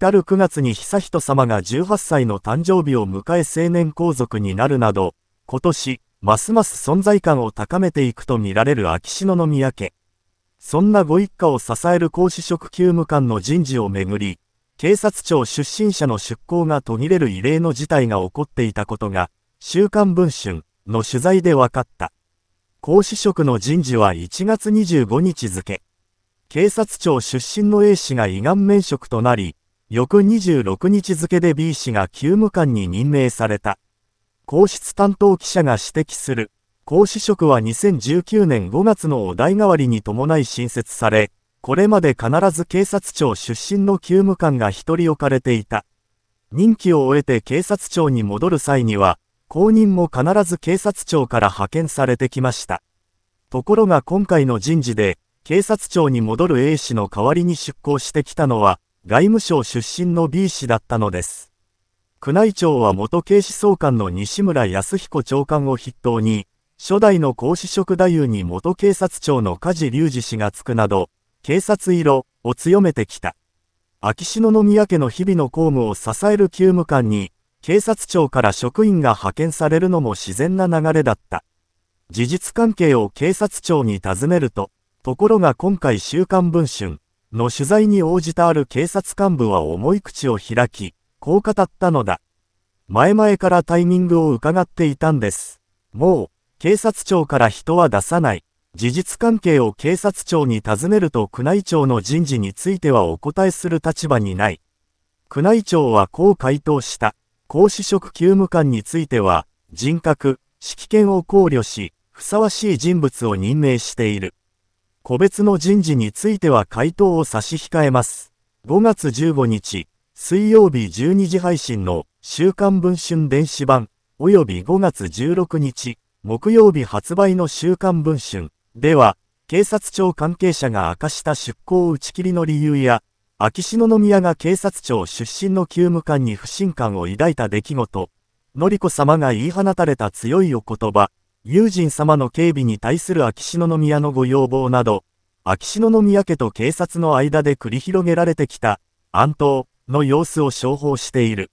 来る9月に悠仁さまが18歳の誕生日を迎え成年皇族になるなど、今年、ますます存在感を高めていくとみられる秋篠宮家。そんなご一家を支える公子職級務官の人事をめぐり、警察庁出身者の出向が途切れる異例の事態が起こっていたことが、週刊文春の取材で分かった。公子職の人事は1月25日付。警察庁出身の A 氏が胃がん免職となり、翌26日付で B 氏が急務官に任命された。皇室担当記者が指摘する。皇子職は2019年5月のお代替わりに伴い新設され、これまで必ず警察庁出身の急務官が一人置かれていた。任期を終えて警察庁に戻る際には、後任も必ず警察庁から派遣されてきました。ところが今回の人事で、警察庁に戻る A 氏の代わりに出向してきたのは、外務省出身の B 氏だったのです。宮内庁は元警視総監の西村康彦長官を筆頭に、初代の公子職太夫に元警察庁の梶隆二氏がつくなど、警察色を強めてきた。秋篠宮家の日々の公務を支える急務官に、警察庁から職員が派遣されるのも自然な流れだった。事実関係を警察庁に尋ねると、ところが今回週刊文春、の取材に応じたある警察幹部は重い口を開き、こう語ったのだ。前々からタイミングを伺っていたんです。もう、警察庁から人は出さない。事実関係を警察庁に尋ねると宮内庁の人事についてはお答えする立場にない。宮内庁はこう回答した。公私職給務官については、人格、指揮権を考慮し、ふさわしい人物を任命している。個別の人事については回答を差し控えます。5月15日、水曜日12時配信の週刊文春電子版、及び5月16日、木曜日発売の週刊文春では、警察庁関係者が明かした出向打ち切りの理由や、秋篠宮が警察庁出身の急務官に不信感を抱いた出来事、のりこ様が言い放たれた強いお言葉、友人様の警備に対する秋篠宮のご要望など、秋篠宮家と警察の間で繰り広げられてきた、安東の様子を商法している。